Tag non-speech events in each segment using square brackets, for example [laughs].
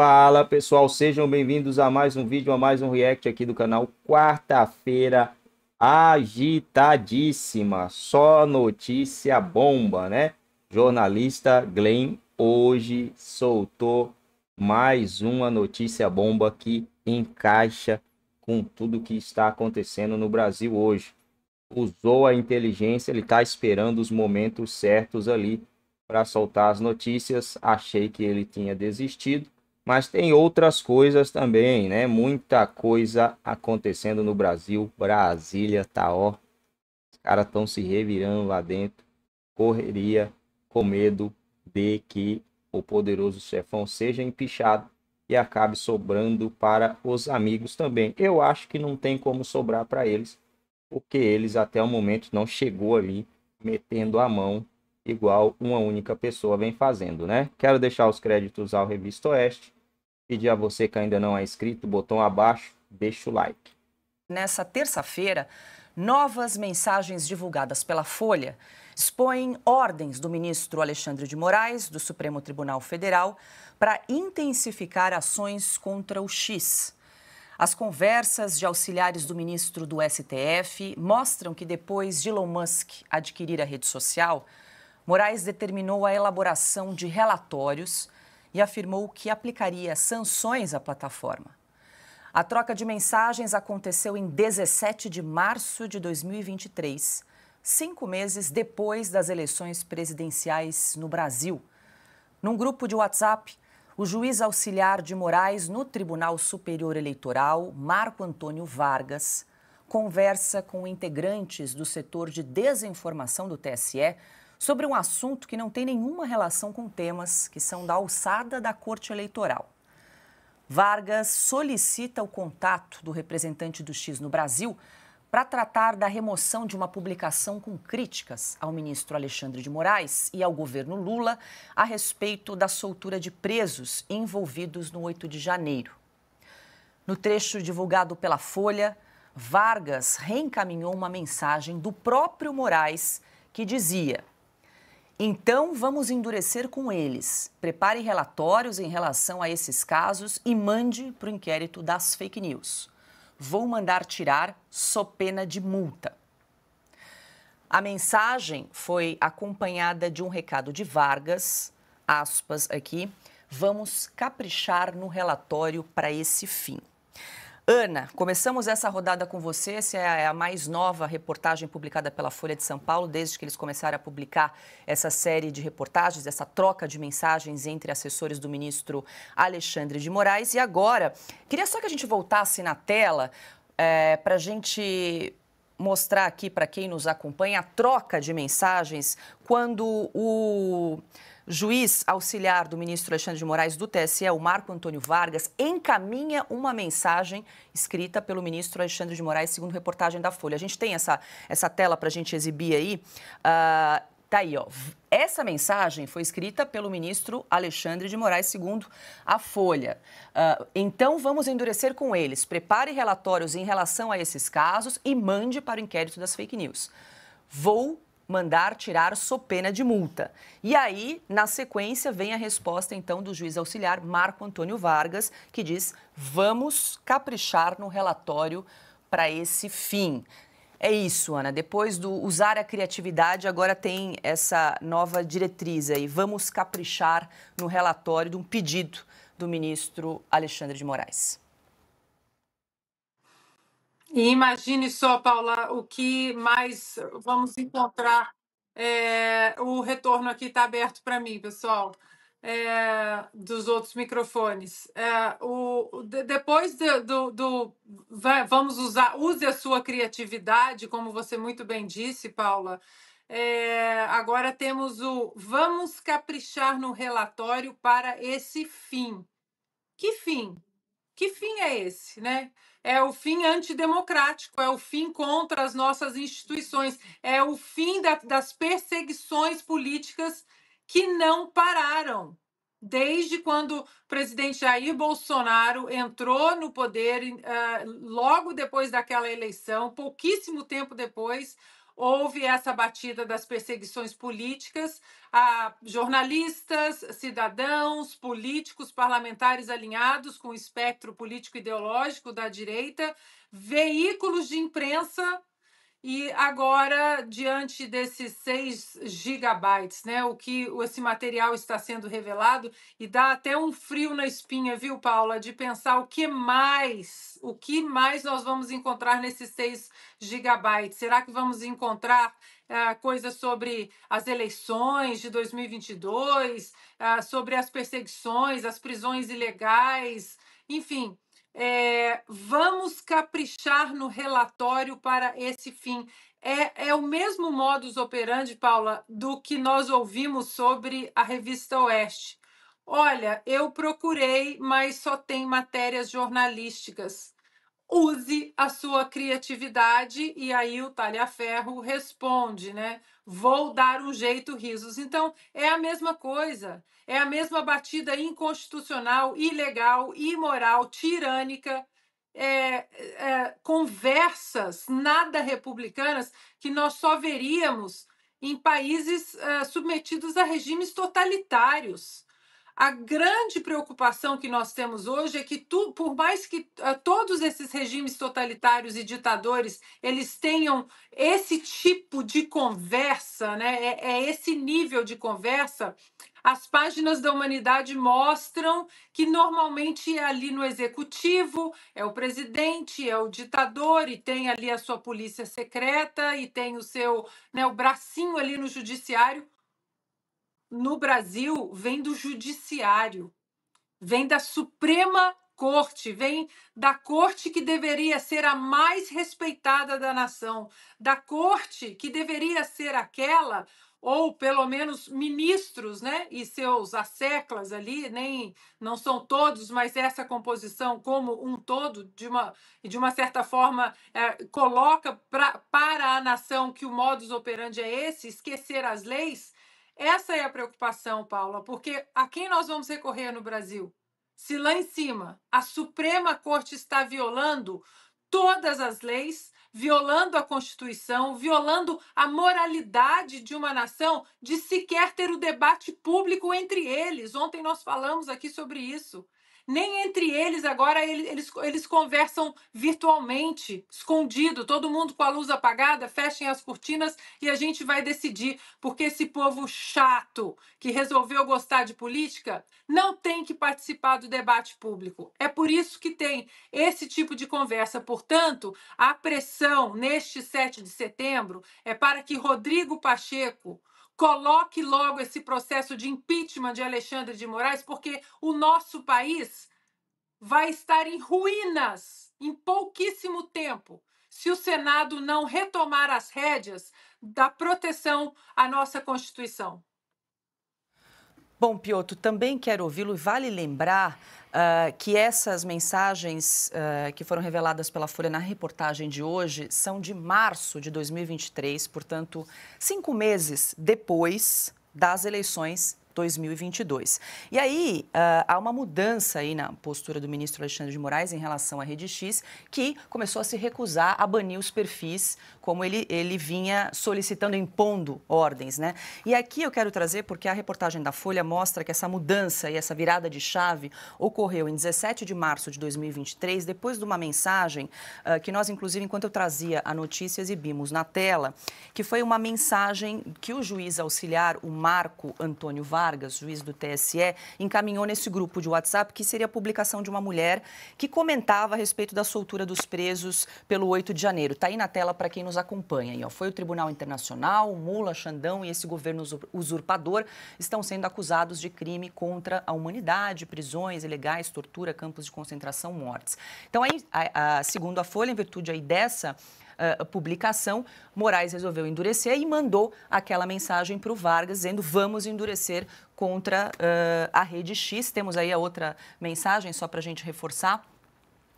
Fala pessoal, sejam bem-vindos a mais um vídeo, a mais um react aqui do canal. Quarta-feira agitadíssima, só notícia bomba, né? Jornalista Glenn hoje soltou mais uma notícia bomba que encaixa com tudo que está acontecendo no Brasil hoje. Usou a inteligência, ele está esperando os momentos certos ali para soltar as notícias. Achei que ele tinha desistido, mas tem outras coisas também, né? Muita coisa acontecendo no Brasil. Brasília tá ó. Os caras estão se revirando lá dentro. Correria com medo de que o poderoso chefão seja empichado e acabe sobrando para os amigos também. Eu acho que não tem como sobrar para eles, porque eles até o momento não chegou ali metendo a mão igual uma única pessoa vem fazendo, né? Quero deixar os créditos ao Revista Oeste Pedir a você que ainda não é inscrito, botão abaixo, deixa o like. Nessa terça-feira, novas mensagens divulgadas pela Folha expõem ordens do ministro Alexandre de Moraes, do Supremo Tribunal Federal, para intensificar ações contra o X. As conversas de auxiliares do ministro do STF mostram que depois de Elon Musk adquirir a rede social, Moraes determinou a elaboração de relatórios e afirmou que aplicaria sanções à plataforma. A troca de mensagens aconteceu em 17 de março de 2023, cinco meses depois das eleições presidenciais no Brasil. Num grupo de WhatsApp, o juiz auxiliar de Moraes no Tribunal Superior Eleitoral, Marco Antônio Vargas, conversa com integrantes do setor de desinformação do TSE sobre um assunto que não tem nenhuma relação com temas que são da alçada da Corte Eleitoral. Vargas solicita o contato do representante do X no Brasil para tratar da remoção de uma publicação com críticas ao ministro Alexandre de Moraes e ao governo Lula a respeito da soltura de presos envolvidos no 8 de janeiro. No trecho divulgado pela Folha, Vargas reencaminhou uma mensagem do próprio Moraes que dizia: então vamos endurecer com eles. Prepare relatórios em relação a esses casos e mande para o inquérito das fake news. Vou mandar tirar só pena de multa. A mensagem foi acompanhada de um recado de Vargas, aspas aqui, vamos caprichar no relatório para esse fim. Ana, começamos essa rodada com você. Essa é, é a mais nova reportagem publicada pela Folha de São Paulo, desde que eles começaram a publicar essa série de reportagens, essa troca de mensagens entre assessores do ministro Alexandre de Moraes. E agora, queria só que a gente voltasse na tela é, para a gente mostrar aqui para quem nos acompanha a troca de mensagens quando o Juiz auxiliar do ministro Alexandre de Moraes do TSE, o Marco Antônio Vargas, encaminha uma mensagem escrita pelo ministro Alexandre de Moraes, segundo reportagem da Folha. A gente tem essa, essa tela para a gente exibir aí. Uh, Tá aí, ó. Essa mensagem foi escrita pelo ministro Alexandre de Moraes, segundo a Folha. Uh, então, vamos endurecer com eles. Prepare relatórios em relação a esses casos e mande para o inquérito das fake news. Vou mandar tirar sob pena de multa. E aí, na sequência, vem a resposta então do juiz auxiliar Marco Antônio Vargas, que diz: "Vamos caprichar no relatório para esse fim". É isso, Ana. Depois do usar a criatividade, agora tem essa nova diretriz aí. Vamos caprichar no relatório de um pedido do ministro Alexandre de Moraes. E imagine só, Paula, o que mais vamos encontrar. É, o retorno aqui está aberto para mim, pessoal, é, dos outros microfones. É, o, de, depois do, do, do vamos usar, use a sua criatividade, como você muito bem disse, Paula. agora temos o vamos caprichar no relatório para esse fim. Que fim? Que fim é esse, né? É o fim antidemocrático, é o fim contra as nossas instituições, é o fim da, das perseguições políticas que não pararam desde quando o presidente Jair Bolsonaro entrou no poder, ah, logo depois daquela eleição, pouquíssimo tempo depois, houve essa batida das perseguições políticas a jornalistas, cidadãos, políticos, parlamentares alinhados com o espectro político-ideológico da direita, veículos de imprensa e agora, diante desses 6 gigabytes, né, o que esse material está sendo revelado, e dá até um frio na espinha, viu, Paula, de pensar o que mais, o que mais nós vamos encontrar nesses 6 gigabytes. Será que vamos encontrar eh, coisas sobre as eleições de 2022, eh, sobre as perseguições, as prisões ilegais, enfim, é, vamos caprichar no relatório para esse fim. É, é o mesmo modus operandi, Paula, do que nós ouvimos sobre a revista Oeste. Olha, eu procurei, mas só tem matérias jornalísticas use a sua criatividade e aí o Talhaferro responde, né? Vou dar um jeito risos. Então, é a mesma coisa. É a mesma batida inconstitucional, ilegal, imoral, tirânica, é, é, é conversas nada republicanas que nós só veríamos em países é, submetidos a regimes totalitários. A grande preocupação que nós temos hoje é que, tu, por mais que uh, todos esses regimes totalitários e ditadores eles tenham esse tipo de conversa, né? é, é esse nível de conversa, as páginas da humanidade mostram que normalmente é ali no executivo, é o presidente, é o ditador, e tem ali a sua polícia secreta, e tem o seu né, o bracinho ali no judiciário no Brasil vem do judiciário, vem da Suprema Corte, vem da corte que deveria ser a mais respeitada da nação, da corte que deveria ser aquela ou pelo menos ministros, né, e seus asseclas ali, nem não são todos, mas essa composição como um todo de uma de uma certa forma é, coloca pra, para a nação que o modus operandi é esse, esquecer as leis essa é a preocupação, Paula, porque a quem nós vamos recorrer no Brasil? Se lá em cima a Suprema Corte está violando todas as leis, violando a Constituição, violando a moralidade de uma nação, de sequer ter o debate público entre eles. Ontem nós falamos aqui sobre isso nem entre eles agora eles, eles conversam virtualmente, escondido, todo mundo com a luz apagada, fechem as cortinas e a gente vai decidir, porque esse povo chato que resolveu gostar de política não tem que participar do debate público. É por isso que tem esse tipo de conversa. Portanto, a pressão neste 7 de setembro é para que Rodrigo Pacheco coloque logo esse processo de impeachment de Alexandre de Moraes, porque o nosso país vai estar em ruínas em pouquíssimo tempo se o Senado não retomar as rédeas da proteção à nossa Constituição. Bom, Pioto, também quero ouvi-lo e vale lembrar uh, que essas mensagens uh, que foram reveladas pela Folha na reportagem de hoje são de março de 2023, portanto, cinco meses depois das eleições 2022. E aí uh, há uma mudança aí na postura do ministro Alexandre de Moraes em relação à Rede X, que começou a se recusar a banir os perfis como ele, ele vinha solicitando, impondo ordens, né? E aqui eu quero trazer, porque a reportagem da Folha mostra que essa mudança e essa virada de chave ocorreu em 17 de março de 2023, depois de uma mensagem uh, que nós, inclusive, enquanto eu trazia a notícia, exibimos na tela, que foi uma mensagem que o juiz auxiliar, o Marco Antônio Vaz, Vargas, juiz do TSE, encaminhou nesse grupo de WhatsApp que seria a publicação de uma mulher que comentava a respeito da soltura dos presos pelo 8 de janeiro. Está aí na tela para quem nos acompanha. Aí, ó. Foi o Tribunal Internacional, Mula, Xandão e esse governo usurpador estão sendo acusados de crime contra a humanidade, prisões ilegais, tortura, campos de concentração, mortes. Então, aí, a, a, segundo a Folha, em virtude aí dessa uh, publicação, Moraes resolveu endurecer e mandou aquela mensagem para o Vargas dizendo vamos endurecer contra uh, a rede X. Temos aí a outra mensagem só para a gente reforçar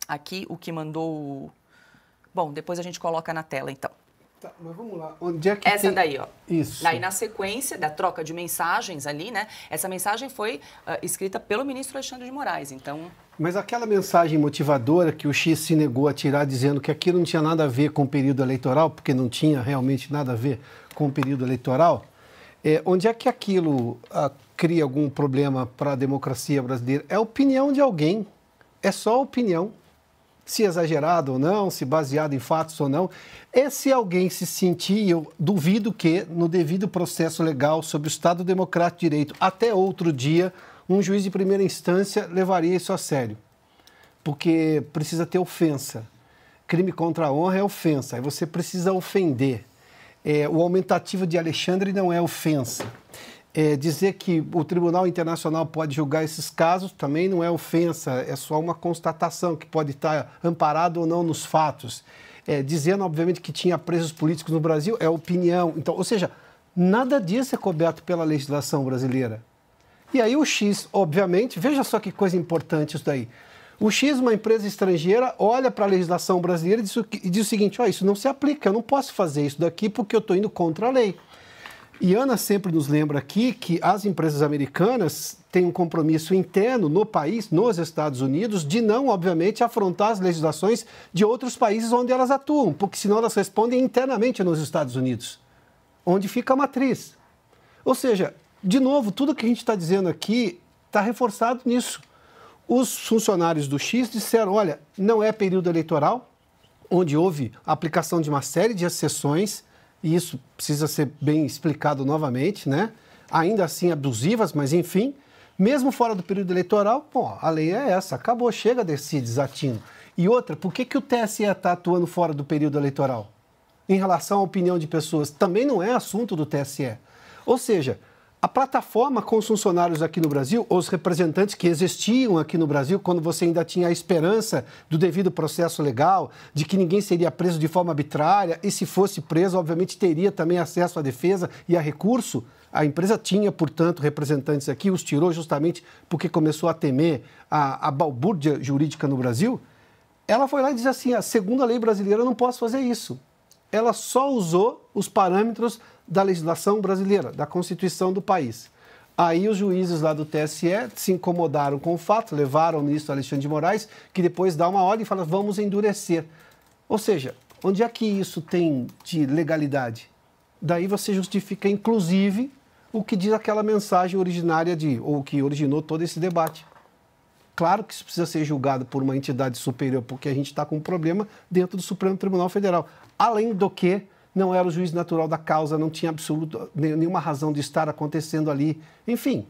aqui o que mandou. Bom, depois a gente coloca na tela então. Tá, mas vamos lá. Onde é que Essa tem... daí, ó. Isso. Daí na sequência da troca de mensagens ali, né? Essa mensagem foi uh, escrita pelo ministro Alexandre de Moraes, então... Mas aquela mensagem motivadora que o X se negou a tirar dizendo que aquilo não tinha nada a ver com o período eleitoral, porque não tinha realmente nada a ver com o período eleitoral, é, onde é que aquilo uh, cria algum problema para a democracia brasileira? É a opinião de alguém. É só a opinião se exagerado ou não, se baseado em fatos ou não. E é se alguém se sentir, eu duvido que, no devido processo legal sobre o Estado Democrático de Direito, até outro dia, um juiz de primeira instância levaria isso a sério. Porque precisa ter ofensa. Crime contra a honra é ofensa, aí você precisa ofender. É, o aumentativo de Alexandre não é ofensa. É, dizer que o Tribunal Internacional pode julgar esses casos também não é ofensa, é só uma constatação que pode estar amparado ou não nos fatos. É, dizendo, obviamente, que tinha presos políticos no Brasil é opinião. Então, ou seja, nada disso é coberto pela legislação brasileira. E aí o X, obviamente, veja só que coisa importante isso daí. O X, uma empresa estrangeira, olha para a legislação brasileira e diz, o, e diz o seguinte: oh, isso não se aplica, eu não posso fazer isso daqui porque eu estou indo contra a lei. E Ana sempre nos lembra aqui que as empresas americanas têm um compromisso interno no país, nos Estados Unidos, de não, obviamente, afrontar as legislações de outros países onde elas atuam, porque senão elas respondem internamente nos Estados Unidos, onde fica a matriz. Ou seja, de novo, tudo que a gente está dizendo aqui está reforçado nisso. Os funcionários do X disseram: olha, não é período eleitoral, onde houve aplicação de uma série de exceções e isso precisa ser bem explicado novamente, né? ainda assim abusivas, mas enfim, mesmo fora do período eleitoral, pô, a lei é essa, acabou, chega desse desatino. E outra, por que, que o TSE está atuando fora do período eleitoral? Em relação à opinião de pessoas, também não é assunto do TSE. Ou seja, a plataforma com os funcionários aqui no Brasil, os representantes que existiam aqui no Brasil, quando você ainda tinha a esperança do devido processo legal, de que ninguém seria preso de forma arbitrária, e se fosse preso, obviamente teria também acesso à defesa e a recurso. A empresa tinha, portanto, representantes aqui, os tirou justamente porque começou a temer a, a balbúrdia jurídica no Brasil. Ela foi lá e disse assim: ah, a segunda lei brasileira, eu não posso fazer isso. Ela só usou os parâmetros da legislação brasileira, da Constituição do país. Aí os juízes lá do TSE se incomodaram com o fato, levaram o ministro Alexandre de Moraes, que depois dá uma ordem e fala: vamos endurecer. Ou seja, onde é que isso tem de legalidade? Daí você justifica, inclusive, o que diz aquela mensagem originária de, ou que originou todo esse debate. Claro que isso precisa ser julgado por uma entidade superior, porque a gente está com um problema dentro do Supremo Tribunal Federal. Além do que não era o juiz natural da causa, não tinha absoluta nenhuma razão de estar acontecendo ali. Enfim,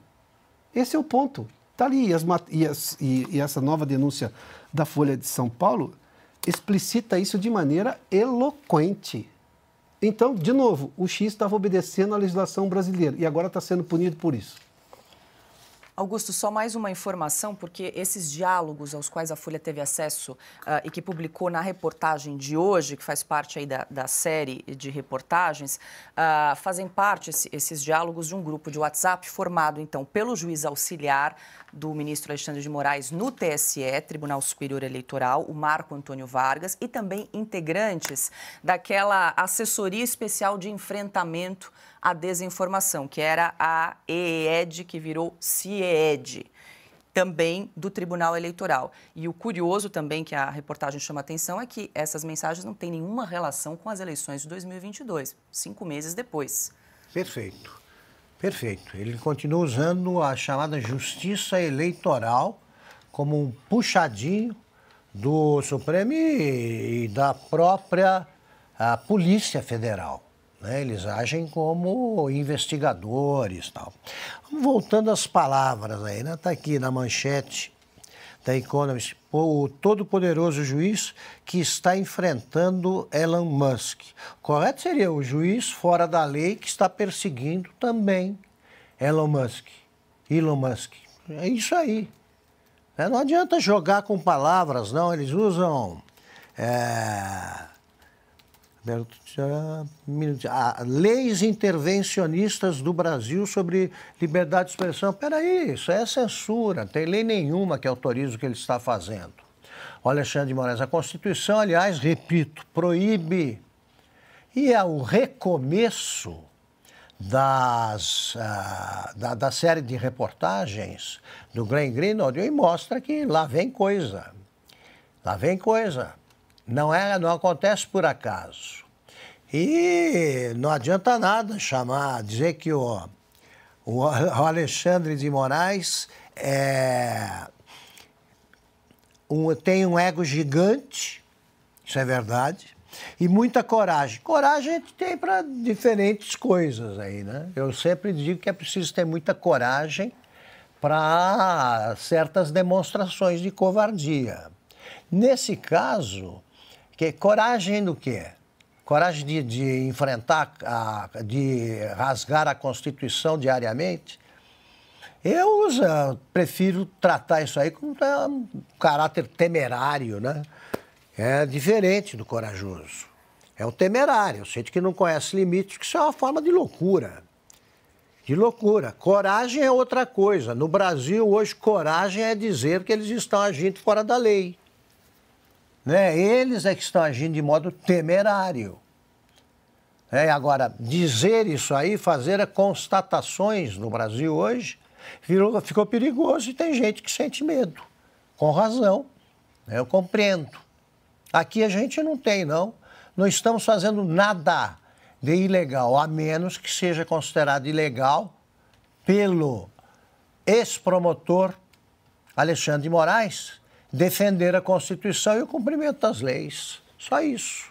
esse é o ponto. Está ali. E, as, e, as, e, e essa nova denúncia da Folha de São Paulo explicita isso de maneira eloquente. Então, de novo, o X estava obedecendo à legislação brasileira e agora está sendo punido por isso. Augusto, só mais uma informação, porque esses diálogos aos quais a Folha teve acesso uh, e que publicou na reportagem de hoje, que faz parte aí da, da série de reportagens, uh, fazem parte esse, esses diálogos de um grupo de WhatsApp formado, então, pelo juiz auxiliar do ministro Alexandre de Moraes no TSE, Tribunal Superior Eleitoral, o Marco Antônio Vargas, e também integrantes daquela assessoria especial de enfrentamento a desinformação, que era a EED, que virou CIED também do Tribunal Eleitoral. E o curioso também que a reportagem chama atenção é que essas mensagens não têm nenhuma relação com as eleições de 2022, cinco meses depois. Perfeito, perfeito. Ele continua usando a chamada justiça eleitoral como um puxadinho do Supremo e da própria ah, Polícia Federal. Né? Eles agem como investigadores. Tal. Voltando às palavras aí, está né? Tá aqui na manchete da Economist, o todo-poderoso juiz que está enfrentando Elon Musk. Correto seria o juiz fora da lei que está perseguindo também Elon Musk. Elon Musk. É isso aí. Né? Não adianta jogar com palavras, não. Eles usam é, ah, leis intervencionistas do Brasil sobre liberdade de expressão. Peraí, isso é censura, não tem lei nenhuma que autorize o que ele está fazendo. Olha, Alexandre de Moraes, a Constituição, aliás, repito, proíbe. E é o recomeço das, ah, da, da, série de reportagens do Glenn Greenwald e mostra que lá vem coisa. Lá vem coisa. Não, é, não acontece por acaso. E não adianta nada chamar, dizer que o, [laughs] o Alexandre de Moraes é, um, tem um ego gigante, isso é verdade, e muita coragem. Coragem a gente tem para diferentes coisas aí, né? Eu sempre digo que é preciso ter muita coragem para certas demonstrações de covardia. Nesse caso, que coragem do quê? Coragem de, de enfrentar, a, de rasgar a Constituição diariamente? Eu uh, prefiro tratar isso aí com né, um caráter temerário, né? É diferente do corajoso. É o temerário, sente que não conhece limites, que isso é uma forma de loucura. De loucura. Coragem é outra coisa. No Brasil, hoje, coragem é dizer que eles estão agindo fora da lei. Né? Eles é que estão agindo de modo temerário. É, agora, dizer isso aí, fazer constatações no Brasil hoje, virou, ficou perigoso e tem gente que sente medo. Com razão. Né? Eu compreendo. Aqui a gente não tem, não. Não estamos fazendo nada de ilegal, a menos que seja considerado ilegal pelo ex-promotor Alexandre de Moraes, defender a Constituição e o cumprimento das leis. Só isso.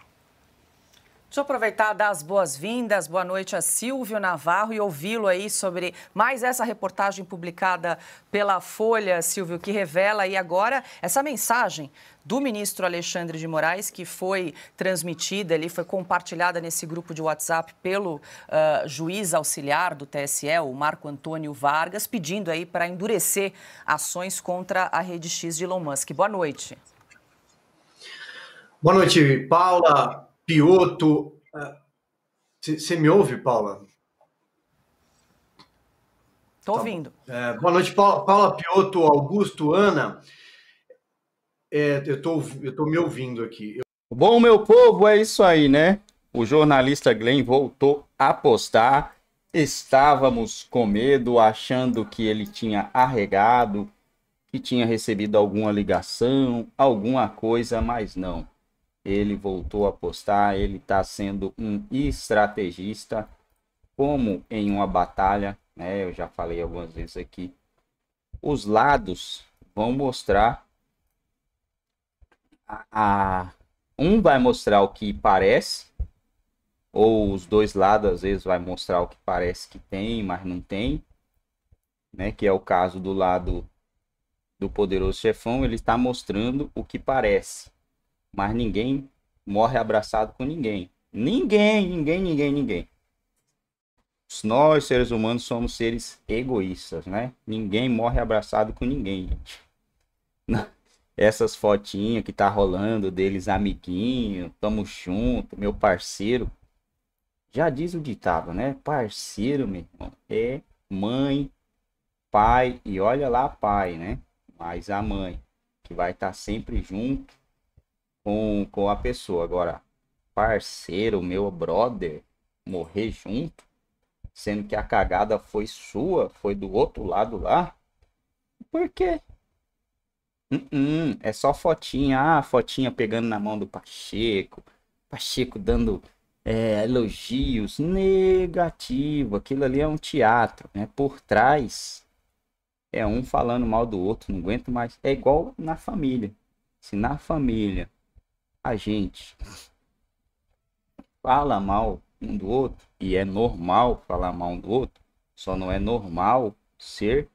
Deixa eu aproveitar, dar as boas-vindas, boa noite a Silvio Navarro e ouvi-lo aí sobre mais essa reportagem publicada pela Folha, Silvio, que revela aí agora essa mensagem do ministro Alexandre de Moraes, que foi transmitida, ali foi compartilhada nesse grupo de WhatsApp pelo uh, juiz auxiliar do TSE, o Marco Antônio Vargas, pedindo aí para endurecer ações contra a rede X de Elon Musk. Boa noite. Boa noite, Paula, Pioto. Você ah, me ouve, Paula? Estou ouvindo. Tá é, boa noite, Paula, Paula Pioto, Augusto, Ana. É, eu tô, estou me ouvindo aqui. Eu... Bom, meu povo, é isso aí, né? O jornalista Glenn voltou a postar. Estávamos com medo, achando que ele tinha arregado, que tinha recebido alguma ligação, alguma coisa, mas não. Ele voltou a postar, ele está sendo um estrategista, como em uma batalha, né? Eu já falei algumas vezes aqui. Os lados vão mostrar a, um vai mostrar o que parece, ou os dois lados às vezes vai mostrar o que parece que tem, mas não tem, né? Que é o caso do lado do poderoso chefão, ele está mostrando o que parece, mas ninguém morre abraçado com ninguém. Ninguém, ninguém, ninguém, ninguém. Nós, seres humanos, somos seres egoístas, né? Ninguém morre abraçado com ninguém, gente essas fotinhas que tá rolando deles amiguinho, tamo junto, meu parceiro. Já diz o ditado, né? Parceiro, meu irmão, é mãe, pai e olha lá pai, né? Mas a mãe que vai estar tá sempre junto com, com a pessoa. Agora, parceiro, meu brother, morrer junto, sendo que a cagada foi sua, foi do outro lado lá. Por quê? Uh -uh, é só fotinha. Ah, fotinha pegando na mão do Pacheco. Pacheco dando é, elogios. Negativo. Aquilo ali é um teatro. Né? Por trás é um falando mal do outro. Não aguento mais. É igual na família. Se na família a gente fala mal um do outro, e é normal falar mal um do outro, só não é normal ser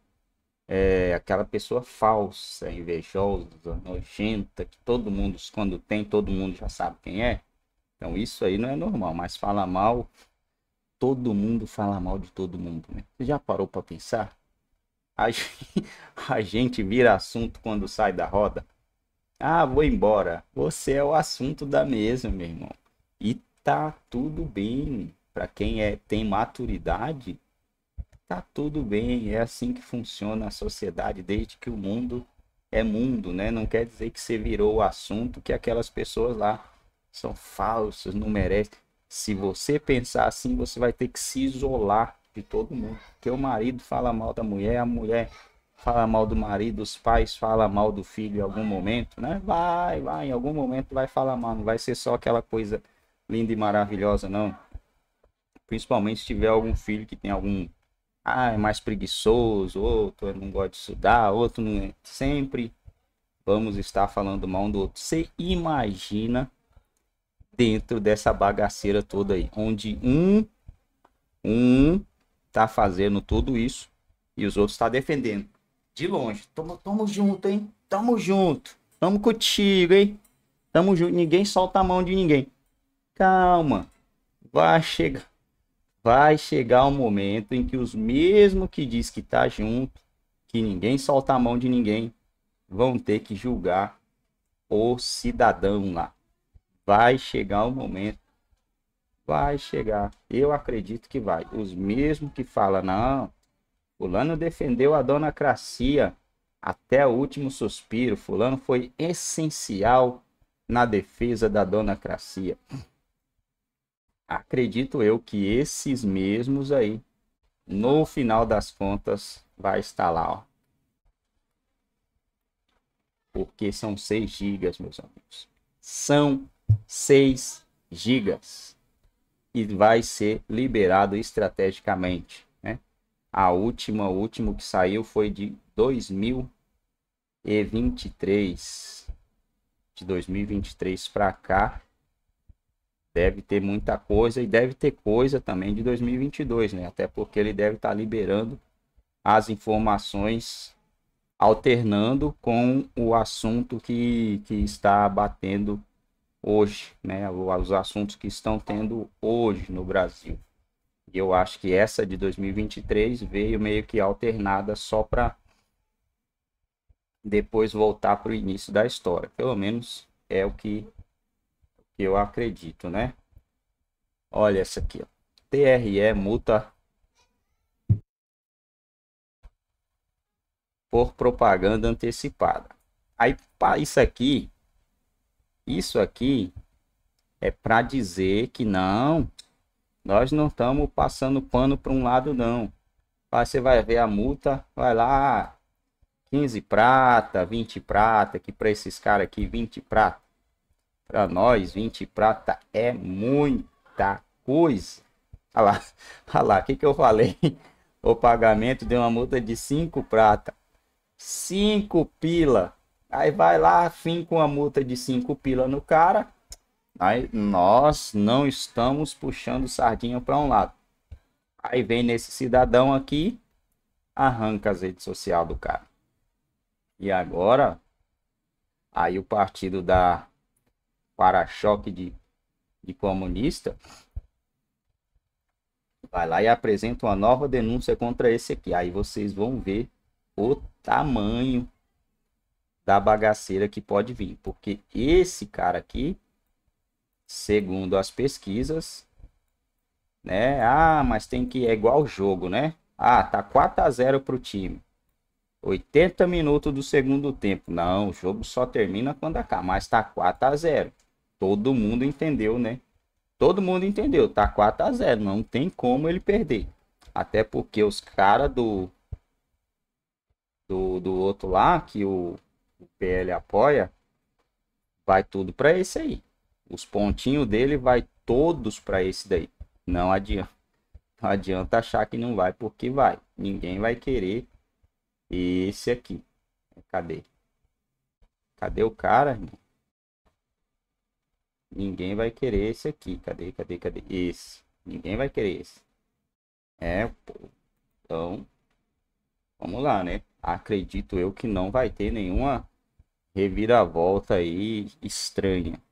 é, aquela pessoa falsa, invejosa, nojenta, que todo mundo, quando tem, todo mundo já sabe quem é. Então isso aí não é normal, mas fala mal, todo mundo fala mal de todo mundo. Né? Você já parou para pensar? A gente, [laughs] a gente vira assunto quando sai da roda. Ah, vou embora. Você é o assunto da mesa, meu irmão. E tá tudo bem. Para quem é, tem maturidade, tá tudo bem, é assim que funciona a sociedade desde que o mundo é mundo, né? Não quer dizer que você virou o assunto que aquelas pessoas lá são falsas, não merecem. Se você pensar assim, você vai ter que se isolar de todo mundo. Porque o marido fala mal da mulher, a mulher fala mal do marido, os pais falam mal do filho em algum momento, né? Vai, vai, em algum momento vai falar mal, não vai ser só aquela coisa linda e maravilhosa, não. Principalmente se tiver algum filho que tem algum ah, é mais preguiçoso, outro não gosta de estudar, outro não é. Sempre vamos estar falando mal um do outro. Você imagina dentro dessa bagaceira toda aí, onde um um tá fazendo tudo isso e os outros tá defendendo de longe. Tamo, tamo junto, hein? Tamo junto. Tamo contigo, hein? Tamo junto. Ninguém solta a mão de ninguém. Calma. Vai chegar vai chegar um momento em que os mesmos que diz que tá junto, que ninguém solta a mão de ninguém, vão ter que julgar o cidadão lá. Vai chegar um momento. Vai chegar. Eu acredito que vai. Os mesmos que falam, não, fulano defendeu a dona Cracia até o último suspiro. Fulano foi essencial na defesa da dona Cracia acredito eu que esses mesmos aí, no final das contas, vai estar lá, ó. Porque são 6 gigas, meus amigos. São 6 gigas. E vai ser liberado estrategicamente, né? A última, o último que saiu foi de 2023. De 2023 para cá, deve ter muita coisa e deve ter coisa também de 2022, né? Até porque ele deve estar tá liberando as informações alternando com o assunto que, que está batendo hoje, né? Os assuntos que estão tendo hoje no Brasil. E eu acho que essa de 2023 veio meio que alternada só para depois voltar para o início da história. Pelo menos é o que que eu acredito, né? Olha essa aqui, ó. TRE multa por propaganda antecipada. Aí, isso aqui, isso aqui é para dizer que não, nós não estamos passando pano para um lado, não. Aí você vai ver a multa, vai lá, 15 prata, 20 prata, que para esses caras aqui, 20 prata. Para nós, 20 prata é muita coisa. Olha lá, [laughs] olha lá, o que, que eu falei? [laughs] O pagamento de uma multa de 5 prata. 5 pila. Aí vai lá, fim com a multa de 5 pila no cara. Aí nós não estamos puxando sardinha para um lado. Aí vem nesse cidadão aqui, arranca as redes sociais do cara. E agora, aí o partido da para-choque de, de comunista, vai lá e apresenta uma nova denúncia contra esse aqui. Aí vocês vão ver o tamanho da bagaceira que pode vir. Porque esse cara aqui, segundo as pesquisas, né? Ah, mas tem que. É igual jogo, né? Ah, tá 4 a 0 pro time. 80 minutos do segundo tempo. Não, o jogo só termina quando acabar, mas tá 4 a 0 todo mundo entendeu, né? Todo mundo entendeu, tá 4 a 0, não tem como ele perder. Até porque os caras do, do do outro lá que o, o PL apoia vai tudo para esse aí. Os pontinhos dele vai todos para esse daí. Não adianta. Não adianta achar que não vai porque vai. Ninguém vai querer esse aqui. Cadê? Cadê o cara? Irmão? Ninguém vai querer esse aqui. Cadê, cadê, cadê? Esse. Ninguém vai querer esse. É, pô. Então, vamos lá, né? Acredito eu que não vai ter nenhuma reviravolta aí estranha.